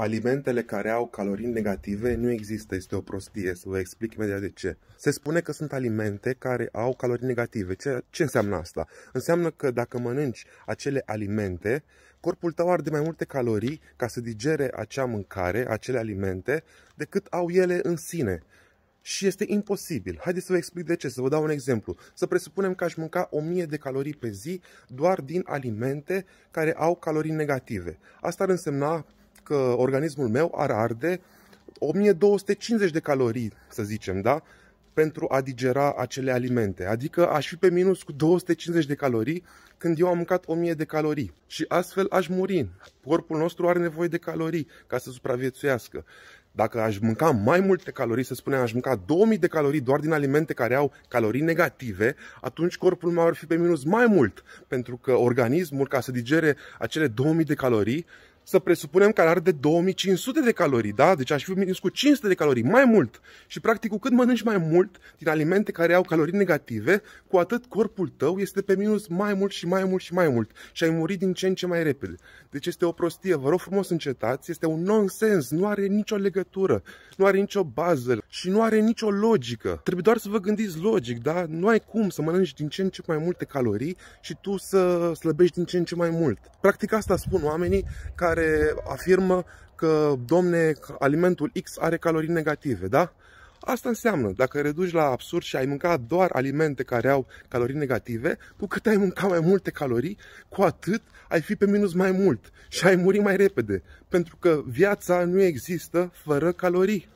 Alimentele care au calorii negative nu există, este o prostie, să vă explic imediat de ce. Se spune că sunt alimente care au calorii negative. Ce, ce înseamnă asta? Înseamnă că dacă mănânci acele alimente, corpul tău arde mai multe calorii ca să digere acea mâncare, acele alimente, decât au ele în sine. Și este imposibil. Haideți să vă explic de ce, să vă dau un exemplu. Să presupunem că aș mânca 1000 de calorii pe zi doar din alimente care au calorii negative. Asta ar însemna că organismul meu ar arde 1250 de calorii, să zicem, da? pentru a digera acele alimente. Adică aș fi pe minus cu 250 de calorii când eu am mâncat 1000 de calorii. Și astfel aș muri. Corpul nostru are nevoie de calorii ca să supraviețuiască. Dacă aș mânca mai multe calorii, să spunem, aș mânca 2000 de calorii doar din alimente care au calorii negative, atunci corpul meu ar fi pe minus mai mult, pentru că organismul, ca să digere acele 2000 de calorii, să presupunem că are de 2500 de calorii, da? Deci aș fi minus cu 500 de calorii, mai mult. Și practic cu cât mănânci mai mult din alimente care au calorii negative, cu atât corpul tău este pe minus mai mult și mai mult și mai mult. Și ai murit din ce în ce mai repede. Deci este o prostie, vă rog frumos încetați, este un nonsens, nu are nicio legătură, nu are nicio bază și nu are nicio logică. Trebuie doar să vă gândiți logic, da? Nu ai cum să mănânci din ce în ce mai multe calorii și tu să slăbești din ce în ce mai mult. Practic asta spun oamenii care care afirmă că, domne, alimentul X are calorii negative, da? Asta înseamnă, dacă reduci la absurd și ai mâncat doar alimente care au calorii negative, cu cât ai mâncat mai multe calorii, cu atât ai fi pe minus mai mult și ai muri mai repede, pentru că viața nu există fără calorii.